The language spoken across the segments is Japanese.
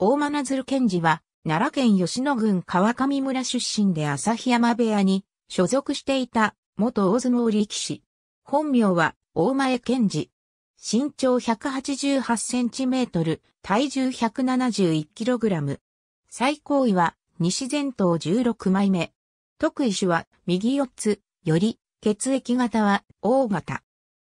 大真鶴賢治は、奈良県吉野郡川上村出身で旭山部屋に所属していた元大相撲力士。本名は大前賢治。身長188センチメートル、体重171キログラム。最高位は西前頭16枚目。特異種は右四つ、より、血液型は O 型。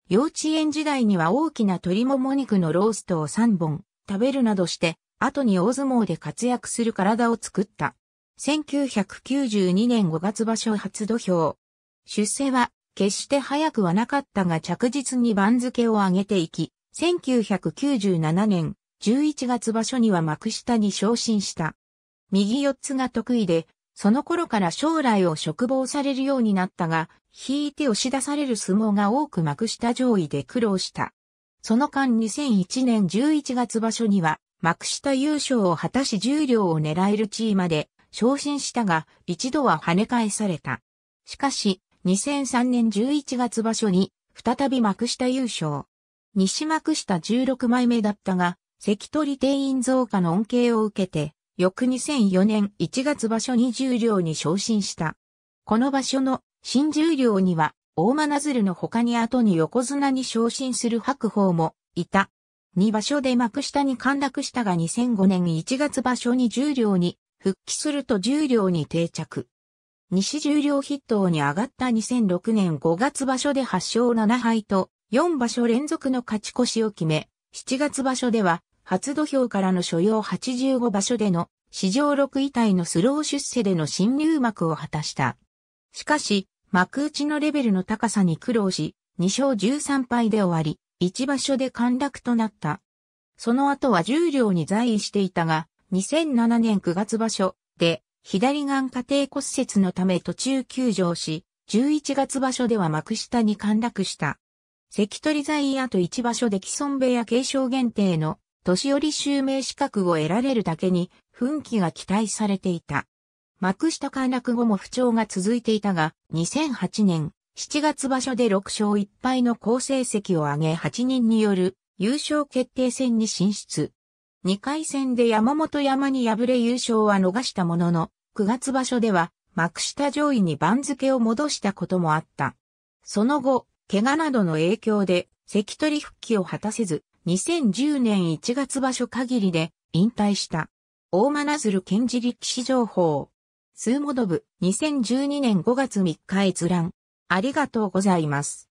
幼稚園時代には大きな鶏もも肉のローストを3本食べるなどして後に大相撲で活躍する体を作った。1992年5月場所初土俵。出世は、決して早くはなかったが着実に番付を上げていき、1997年11月場所には幕下に昇進した。右四つが得意で、その頃から将来を嘱望されるようになったが、引いて押し出される相撲が多く幕下上位で苦労した。その間2001年11月場所には、幕下優勝を果たし重量を狙える地位まで昇進したが、一度は跳ね返された。しかし、2003年11月場所に、再び幕下優勝。西幕下16枚目だったが、関取定員増加の恩恵を受けて、翌2004年1月場所に重量に昇進した。この場所の新重量には、大間なずるの他に後に横綱に昇進する白鵬もいた。2場所で幕下に陥落したが2005年1月場所に重量両に復帰すると重量両に定着。西重量両筆頭に上がった2006年5月場所で8勝7敗と4場所連続の勝ち越しを決め、7月場所では初土俵からの所要85場所での史上6位体のスロー出世での新入幕を果たした。しかし、幕内のレベルの高さに苦労し、2勝13敗で終わり、一場所で陥落となった。その後は重両に在位していたが、2007年9月場所で左眼下底骨折のため途中休場し、11月場所では幕下に陥落した。関取在位後一場所で既存部屋継承限定の年寄り襲名資格を得られるだけに、奮起が期待されていた。幕下陥落後も不調が続いていたが、2008年、7月場所で6勝1敗の好成績を挙げ8人による優勝決定戦に進出。2回戦で山本山に敗れ優勝は逃したものの、9月場所では幕下上位に番付を戻したこともあった。その後、怪我などの影響で関取復帰を果たせず、2010年1月場所限りで引退した。大真鶴賢治力士情報。スーモドブ、2012年5月3日閲覧。ありがとうございます。